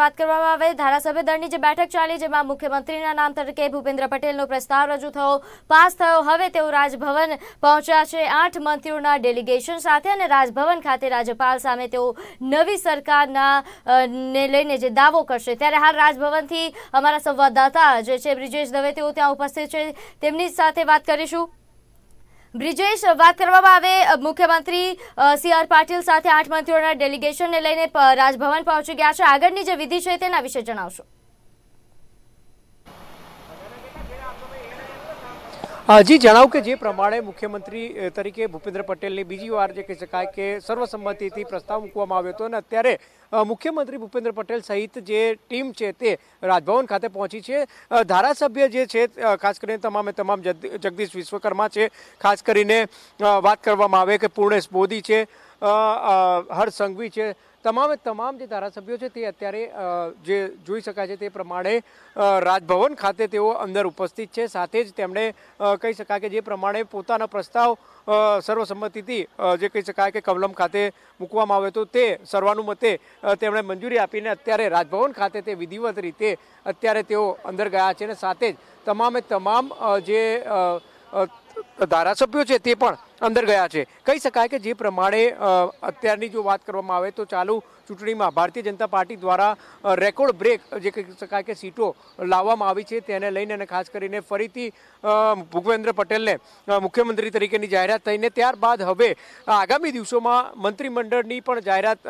વાત કરવામાં આવે ધારાસભ્ય દળની જે બેઠક ચાલી જેમાં મુખ્યમંત્રીના નામ તરીકે ભૂપેન્દ્ર પટેલનો પ્રસ્તાવ રજૂ થયો પાસ થયો હવે તેઓ રાજભવન પહોંચ્યા છે આઠ મંત્રીઓના ડેલિગેશન સાથે અને રાજભવન ખાતે રાજ્યપાલ સામે તેઓ નવી સરકારના ને લઈને જે દાવો કરશે ત્યારે હાલ રાજભવનથી અમારા સંવાદદાતા જે છે બ્રિજેશ દવે તેઓ ત્યાં ઉપસ્થિત છે તેમની સાથે વાત કરીશું બ્રિજેશ વાત કરવામાં આવે મુખ્યમંત્રી સી આર પાટીલ સાથે આઠ મંત્રીઓના ડેલિગેશનને લઈને રાજભવન પહોંચી ગયા છે આગળની જે વિધિ છે તેના વિશે જણાવશો જી જણાવું કે જે પ્રમાણે મુખ્યમંત્રી તરીકે ભૂપેન્દ્ર પટેલની બીજી વાર જે કહી શકાય કે સર્વસંમતિથી પ્રસ્તાવ મૂકવામાં આવ્યો હતો અને અત્યારે મુખ્યમંત્રી ભૂપેન્દ્ર પટેલ સહિત જે ટીમ છે તે રાજભવન ખાતે પહોંચી છે ધારાસભ્ય જે છે ખાસ કરીને તમામે તમામ જગદીશ વિશ્વકર્મા છે ખાસ કરીને વાત કરવામાં આવે કે પૂર્ણેશ મોદી છે હર્ષ સંઘવી છે તમામે તમામ જે ધારાસભ્યો છે તે અત્યારે જે જોઈ શકાય છે તે પ્રમાણે રાજભવન ખાતે તેઓ અંદર ઉપસ્થિત છે સાથે જ તેમણે કહી શકાય કે જે પ્રમાણે પોતાનો પ્રસ્તાવ સર્વસંમતિથી જે કહી શકાય કે કવલમ ખાતે મૂકવામાં આવ્યો હતો તે સર્વાનુમતે તેમણે મંજૂરી આપીને અત્યારે રાજભવન ખાતે તે વિધિવત રીતે અત્યારે તેઓ અંદર ગયા છે અને સાથે જ તમામે તમામ જે ધારાસભ્યો છે તે પણ અંદર ગયા છે કહી શકાય કે જે પ્રમાણે અત્યારની જો વાત કરવામાં આવે તો ચાલુ ચૂંટણીમાં ભારતીય જનતા પાર્ટી દ્વારા રેકોર્ડ બ્રેક જે કહી શકાય કે સીટો લાવવામાં આવી છે તેને લઈને અને ખાસ કરીને ફરીથી ભૂપેન્દ્ર પટેલને મુખ્યમંત્રી તરીકેની જાહેરાત થઈને ત્યારબાદ હવે આગામી દિવસોમાં મંત્રીમંડળની પણ જાહેરાત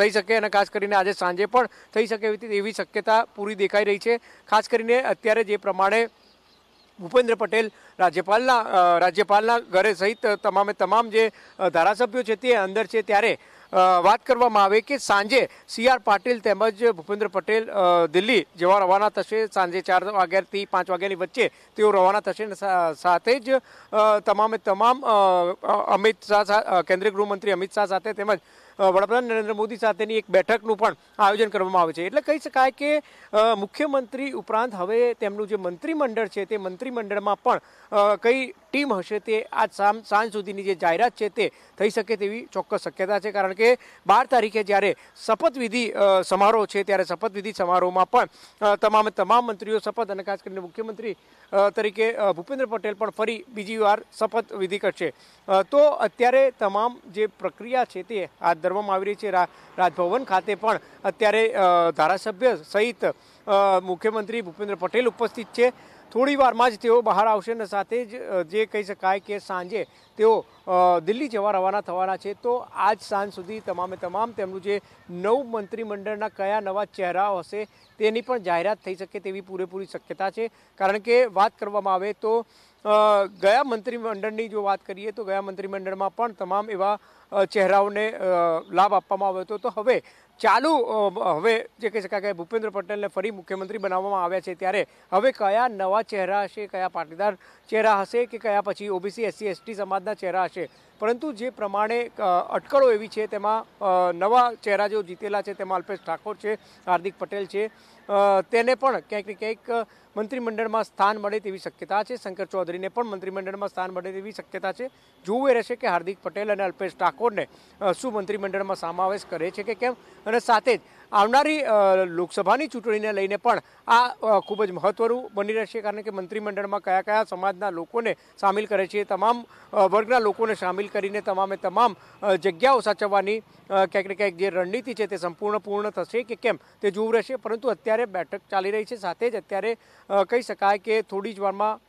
થઈ શકે અને ખાસ કરીને આજે સાંજે પણ થઈ શકે એવી શક્યતા પૂરી દેખાઈ રહી છે ખાસ કરીને અત્યારે જે પ્રમાણે ભૂપેન્દ્ર પટેલ રાજ્યપાલના રાજ્યપાલના ઘરે સહિત તમામે તમામ જે ધારાસભ્યો છે તે અંદર છે ત્યારે વાત કરવામાં આવે કે સાંજે સી આર પાટીલ તેમજ ભૂપેન્દ્ર પટેલ દિલ્હી જેવા રવાના થશે સાંજે ચાર વાગ્યાથી પાંચ વાગ્યાની વચ્ચે તેઓ રવાના થશે અને સાથે જ તમામે તમામ અમિત શાહ કેન્દ્રીય ગૃહમંત્રી અમિત શાહ સાથે તેમજ વડાપ્રધાન નરેન્દ્ર મોદી સાથેની એક બેઠકનું પણ આયોજન કરવામાં આવે છે એટલે કહી શકાય કે મુખ્યમંત્રી ઉપરાંત હવે તેમનું જે મંત્રીમંડળ છે તે મંત્રીમંડળમાં પણ કઈ ટીમ હશે તે આજ સાંજ સુધીની જે જાહેરાત છે તે થઈ શકે તેવી ચોક્કસ શક્યતા છે કારણ કે બાર તારીખે જ્યારે શપથવિધિ સમારોહ છે ત્યારે શપથવિધિ સમારોહમાં પણ તમામ તમામ મંત્રીઓ શપથ અને ખાસ કરીને મુખ્યમંત્રી તરીકે ભૂપેન્દ્ર પટેલ પણ ફરી બીજી વાર શપથવિધિ કરશે તો અત્યારે તમામ જે પ્રક્રિયા છે તે હાથ કરવામાં આવી રહી છે રાજભવન ખાતે પણ અત્યારે ધારાસભ્ય સહિત મુખ્યમંત્રી ભૂપેન્દ્ર પટેલ ઉપસ્થિત છે થોડી વારમાં જ તેઓ બહાર આવશે અને સાથે જ જે કહી શકાય કે સાંજે તેઓ દિલ્હી જવા રવાના થવાના છે તો આજ સાંજ સુધી તમામે તમામ તેમનું જે નવ મંત્રીમંડળના કયા નવા ચહેરાઓ હશે તેની પણ જાહેરાત થઈ શકે તેવી પૂરેપૂરી શક્યતા છે કારણ કે વાત કરવામાં આવે તો ગયા મંત્રીમંડળની જો વાત કરીએ તો ગયા મંત્રીમંડળમાં પણ તમામ એવા ચહેરાઓને લાભ આપવામાં આવ્યો હતો તો હવે ચાલુ હવે જે કહી શકાય કે ભૂપેન્દ્ર પટેલને ફરી મુખ્યમંત્રી બનાવવામાં આવ્યા છે ત્યારે હવે કયા નવા ચહેરા હશે કયા પાટીદાર ચહેરા હશે કે કયા પછી ઓબીસી એસસી એસટી સમાજના ચહેરા હશે પરંતુ જે પ્રમાણે અટકળો એવી છે તેમાં નવા ચહેરા જેઓ જીતેલા છે તેમાં અલ્પેશ ઠાકોર છે હાર્દિક પટેલ છે તેને પણ ક્યાંક ને ક્યાંક મંત્રીમંડળમાં સ્થાન મળે તેવી શક્યતા છે શંકર ચૌધરીને પણ મંત્રીમંડળમાં સ્થાન મળે તેવી શક્યતા છે જોવું એ રહેશે કે હાર્દિક પટેલ અને અલ્પેશ ઠાકોરને શું મંત્રીમંડળમાં સમાવેશ કરે છે કે કેમ અને સાથે જ આવનારી લોકસભાની ચૂંટણીને લઈને પણ આ ખૂબ જ મહત્વનું બની રહેશે કારણ કે મંત્રીમંડળમાં કયા કયા સમાજના લોકોને સામેલ કરે છે તમામ વર્ગના લોકોને સામેલ કરીને તમામે તમામ જગ્યાઓ સાચવવાની ક્યાંક ને ક્યાંક જે રણનીતિ છે તે સંપૂર્ણ પૂર્ણ થશે કે કેમ તે જોવું રહેશે પરંતુ અત્યારે બેઠક ચાલી રહી છે સાથે જ અત્યારે કહી શકાય કે થોડી જ વારમાં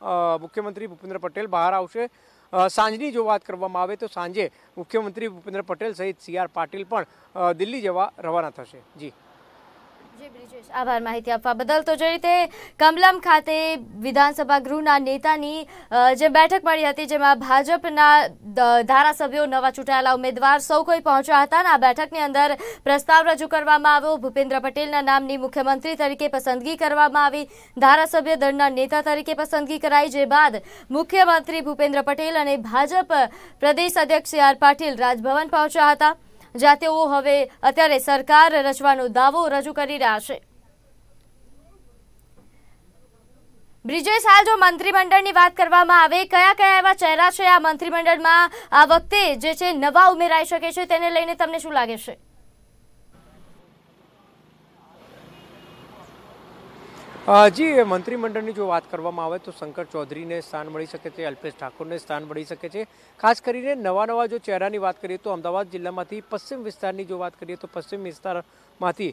મુખ્યમંત્રી ભૂપેન્દ્ર પટેલ બહાર આવશે સાંજની જો વાત કરવામાં આવે તો સાંજે મુખ્યમંત્રી ભૂપેન્દ્ર પટેલ સહિત સી પાટીલ પણ દિલ્હી જવા રવાના થશે જી આભાર માહિતી આપવા બદલ તો જે રીતે કમલમ ખાતે વિધાનસભા ગૃહના નેતાની જે બેઠક મળી હતી જેમાં ભાજપના ધારાસભ્યો નવા ચૂંટાયેલા ઉમેદવાર સૌ કોઈ પહોંચ્યા હતા અને આ બેઠકની અંદર પ્રસ્તાવ રજૂ કરવામાં આવ્યો ભૂપેન્દ્ર પટેલના નામની મુખ્યમંત્રી તરીકે પસંદગી કરવામાં આવી ધારાસભ્ય દળના નેતા તરીકે પસંદગી કરાઈ જે બાદ મુખ્યમંત્રી ભૂપેન્દ્ર પટેલ અને ભાજપ પ્રદેશ અધ્યક્ષ સી આર પાટીલ રાજભવન પહોંચ્યા હતા જ્યાં તેઓ હવે અત્યારે સરકાર રચવાનો દાવો રજૂ કરી રહ્યા છે બ્રિજેશ હાલ જો મંત્રીમંડળની વાત કરવામાં આવે કયા કયા એવા ચહેરા છે આ મંત્રીમંડળમાં આ વખતે જે છે નવા ઉમેરાઈ શકે છે તેને લઈને તમને શું લાગે છે જી મંત્રીમંડળની જો વાત કરવામાં આવે તો શંકર ચૌધરીને સ્થાન મળી શકે છે અલ્પેશ ઠાકોરને સ્થાન મળી શકે છે ખાસ કરીને નવા નવા જો ચહેરાની વાત કરીએ તો અમદાવાદ જિલ્લામાંથી પશ્ચિમ વિસ્તારની જો વાત કરીએ તો પશ્ચિમ વિસ્તારમાંથી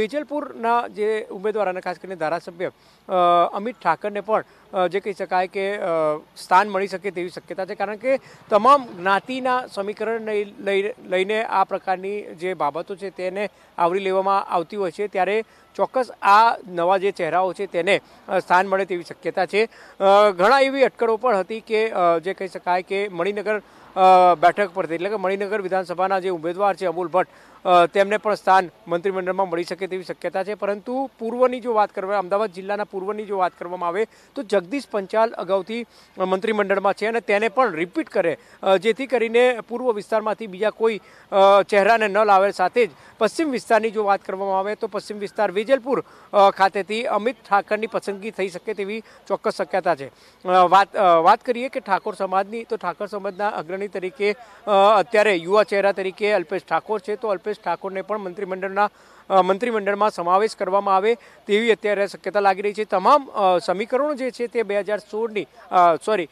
વેજલપુરના જે ઉમેદવાર અને ખાસ કરીને ધારાસભ્ય અમિત ઠાકરને પણ જે કહી શકાય કે સ્થાન મળી શકે તેવી શક્યતા છે કારણ કે તમામ જ્ઞાતિના સમીકરણ લઈને આ પ્રકારની જે બાબતો છે તેને આવરી લેવામાં આવતી હોય છે ત્યારે ચોક્કસ આ નવા જે ચહેરાઓ છે તેને સ્થાન મળે તેવી શક્યતા છે ઘણા એવી અટકળો પણ હતી કે જે કહી શકાય કે મણિનગર બેઠક પરથી એટલે કે મણિનગર વિધાનસભાના જે ઉમેદવાર છે અમૂલ ભટ્ટ તેમને પણ સ્થાન મંત્રીમંડળમાં મળી શકે તેવી શક્યતા છે પરંતુ પૂર્વની જો વાત કરવામાં અમદાવાદ જિલ્લાના પૂર્વની જો વાત કરવામાં આવે તો જગદીશ પંચાલ અગાઉથી મંત્રીમંડળમાં છે અને તેને પણ રિપીટ કરે જેથી કરીને પૂર્વ વિસ્તારમાંથી બીજા કોઈ ચહેરાને ન લાવે સાથે જ પશ્ચિમ વિસ્તારની જો વાત કરવામાં આવે તો પશ્ચિમ વિસ્તાર વેજલપુર ખાતેથી અમિત ઠાકરની પસંદગી થઈ શકે તેવી ચોક્કસ શક્યતા છે વાત વાત કરીએ કે ઠાકોર સમાજની તો ઠાકોર સમાજના અગ્રણી તરીકે અત્યારે યુવા ચહેરા તરીકે અલ્પેશ ઠાકોર છે તો અલ્પેશ અલ્પેશ ઠાકોરને પણ મંત્રીમંડળના મંત્રીમંડળમાં સમાવેશ કરવામાં આવે તેવી અત્યારે શક્યતા લાગી રહી છે તમામ સમીકરણો જે છે તે બે હજાર સોળની સોરી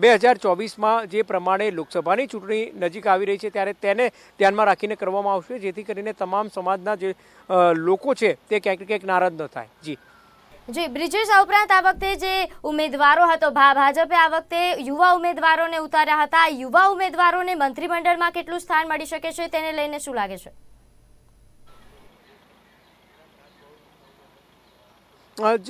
બે હજાર ચોવીસમાં જે પ્રમાણે લોકસભાની ચૂંટણી નજીક આવી રહી છે ત્યારે તેને ધ્યાનમાં રાખીને કરવામાં આવશે જેથી કરીને તમામ સમાજના જે લોકો છે તે ક્યાંક ક્યાંક નારાજ ન થાય જી જી બ્રિજેશ આ ઉપરાંત આ વખતે જે ઉમેદવારો હતો ભાજપે આ વખતે યુવા ઉમેદવારોને ઉતાર્યા હતા યુવા ઉમેદવારોને મંત્રીમંડળમાં કેટલું સ્થાન મળી શકે છે તેને લઈને શું લાગે છે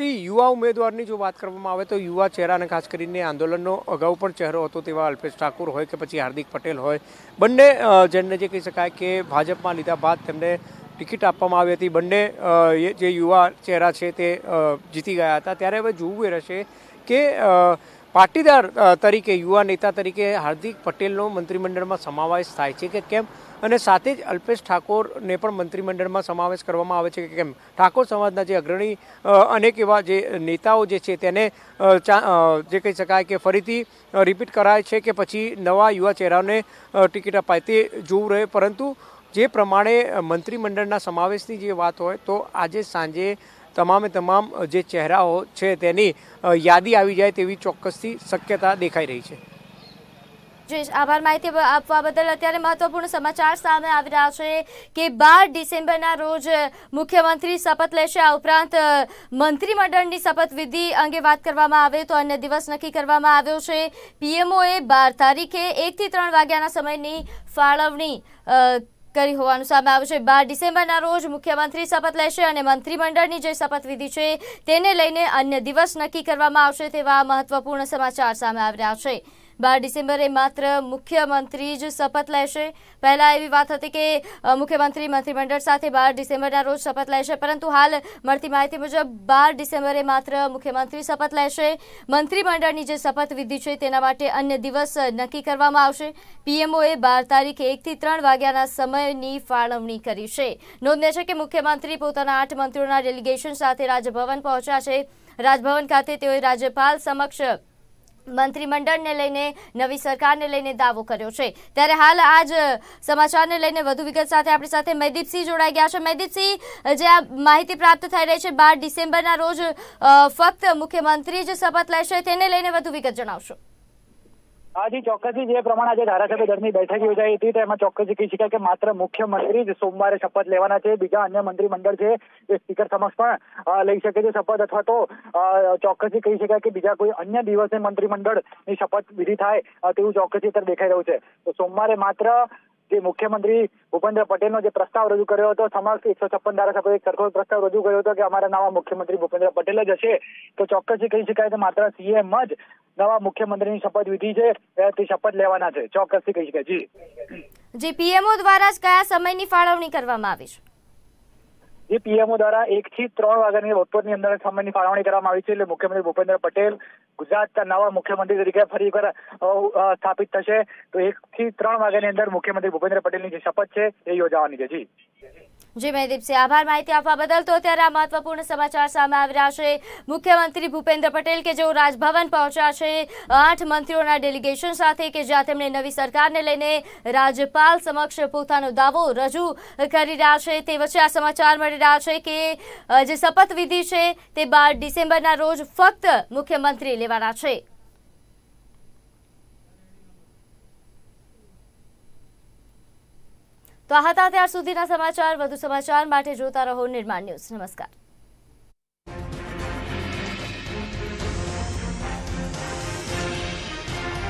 જી યુવા ઉમેદવારની જો વાત કરવામાં આવે તો યુવા ચહેરા અને ખાસ કરીને આંદોલનનો અગાઉ પણ ચહેરો હતો તેવા અલ્પેશ ઠાકુર હોય કે પછી હાર્દિક પટેલ હોય બંને જેમને જે કહી શકાય કે ભાજપમાં લીધા બાદ તેમને ટિકિટ આપવામાં આવી હતી બંને જે યુવા ચહેરા છે તે જીતી ગયા હતા ત્યારે હવે જોવું એ રહેશે કે પાટીદાર તરીકે યુવા નેતા તરીકે હાર્દિક પટેલનો મંત્રીમંડળમાં સમાવેશ થાય છે કે કેમ અને સાથે જ અલ્પેશ ઠાકોરને પણ મંત્રીમંડળમાં સમાવેશ કરવામાં આવે છે કે કેમ ઠાકોર સમાજના જે અગ્રણી અનેક એવા જે નેતાઓ જે છે તેને જે કહી શકાય કે ફરીથી રિપીટ કરાય છે કે પછી નવા યુવા ચહેરાને ટિકિટ અપાય તે જોવું રહે પરંતુ જે પ્રમાણે મંત્રીમંડળના સમાવેશની જે વાત હોય તો આજે સાંજે તમામે તમામ જે ચહેરાઓ છે તેની યાદી આવી જાય તેવી ચોક્કસથી શક્યતા દેખાઈ રહી છે જયેશ આભાર માહિતી આપવા બદલ અત્યારે મહત્વપૂર્ણ સમાચાર સામે આવી રહ્યા છે કે બાર ડિસેમ્બરના રોજ મુખ્યમંત્રી શપથ લેશે આ ઉપરાંત મંત્રીમંડળની શપથવિધિ અંગે વાત કરવામાં આવે તો અન્ય દિવસ નક્કી કરવામાં આવ્યો છે પીએમઓએ બાર તારીખે એકથી ત્રણ વાગ્યાના સમયની ફાળવણી કરી હોવાનું સામે આવ્યું છે બાર ડિસેમ્બરના રોજ મુખ્યમંત્રી શપથ લેશે અને મંત્રીમંડળની જે શપથવિધિ છે તેને લઈને અન્ય દિવસ નક્કી કરવામાં આવશે તેવા મહત્વપૂર્ણ સમાચાર સામે આવ્યા છે બાર ડિસેમ્બરે માત્ર મુખ્યમંત્રી જ શપથ લેશે પહેલાં એવી વાત હતી કે મુખ્યમંત્રી મંત્રીમંડળ સાથે બાર ડિસેમ્બરના રોજ શપથ લેશે પરંતુ હાલ મળતી માહિતી મુજબ બાર ડિસેમ્બરે માત્ર મુખ્યમંત્રી શપથ લેશે મંત્રીમંડળની જે શપથવિધિ છે તેના માટે અન્ય દિવસ નક્કી કરવામાં આવશે પીએમઓએ બાર તારીખે એકથી ત્રણ વાગ્યાના સમયની ફાળવણી કરી છે નોંધ્ય છે કે મુખ્યમંત્રી પોતાના આઠ મંત્રીઓના ડેલિગેશન સાથે રાજભવન પહોંચ્યા છે રાજભવન ખાતે તેઓએ રાજ્યપાલ સમક્ષ મંત્રીમંડળને લઈને નવી સરકારને લઈને દાવો કર્યો છે ત્યારે હાલ આ જ સમાચારને લઈને વધુ વિગત સાથે આપણી સાથે મહેદીપસિંહ જોડાઈ ગયા છે મહેદીપસિંહ જે આ માહિતી પ્રાપ્ત થઈ રહી છે બાર ડિસેમ્બરના રોજ ફક્ત મુખ્યમંત્રી જ શપથ લેશે તેને લઈને વધુ વિગત જણાવશો હાજી ચોક્કસથી જે પ્રમાણે આજે ધારાસભ્ય દળની બેઠક યોજાઈ હતી તેમાં ચોક્કસ કહી શકાય કે માત્ર મુખ્યમંત્રી જ સોમવારે શપથ લેવાના છે બીજા અન્ય મંત્રીમંડળ છે એ સ્પીકર સમક્ષ પણ લઈ શકે છે શપથ અથવા તો ચોક્કસથી કહી શકાય કે બીજા કોઈ અન્ય દિવસે મંત્રીમંડળની શપથ વિધિ થાય તેવું ચોક્કસથી અત્યારે દેખાઈ રહ્યું છે તો સોમવારે માત્ર જે મુખ્યમંત્રી ભૂપેન્દ્ર પટેલનો જે પ્રસ્તાવ રજૂ કર્યો હતો સમક્ષ એકસો છપ્પન ધારાસભ્યોએ સરખો પ્રસ્તાવ રજૂ કર્યો હતો કે અમારા નવા મુખ્યમંત્રી ભૂપેન્દ્ર પટેલ જ હશે તો ચોક્કસથી કહી શકાય કે માત્ર સીએમ જ નવા મુખ્યમંત્રીની વિધિ છે તે શપથ લેવાના છે ચોક્કસથી કહી શકાય જી જે પીએમઓ દ્વારા જ કયા સમયની ફાળવણી કરવામાં આવી છે જે પીએમઓ દ્વારા એક થી ત્રણ વાગ્યાની બપોરની અંદર સમયની ફાળવણી કરવામાં આવી છે એટલે મુખ્યમંત્રી ભૂપેન્દ્ર પટેલ ગુજરાતના નવા મુખ્યમંત્રી તરીકે ફરી એકવાર સ્થાપિત થશે તો એક થી ત્રણ વાગ્યાની અંદર મુખ્યમંત્રી ભૂપેન્દ્ર પટેલની જે શપથ છે એ યોજાવાની છે જી જી મહેદીપસિંહ આભાર માહિતી આપવા બદલ તો અત્યારે આ મહત્વપૂર્ણ સમાચાર સામે આવી રહ્યા છે મુખ્યમંત્રી ભૂપેન્દ્ર પટેલ કે જેઓ રાજભવન પહોંચ્યા છે આઠ મંત્રીઓના ડેલિગેશન સાથે કે જ્યાં તેમણે નવી સરકારને લઈને રાજ્યપાલ સમક્ષ પોતાનો દાવો રજૂ કરી રહ્યા છે તે વચ્ચે આ સમાચાર મળી રહ્યા છે કે જે શપથવિધિ છે તે બાર ડિસેમ્બરના રોજ ફક્ત મુખ્યમંત્રી લેવાના છે તો આ હતા ત્યાર સુધીના સમાચાર વધુ સમાચાર માટે જોતા રહો નિર્માણ ન્યૂઝ નમસ્કાર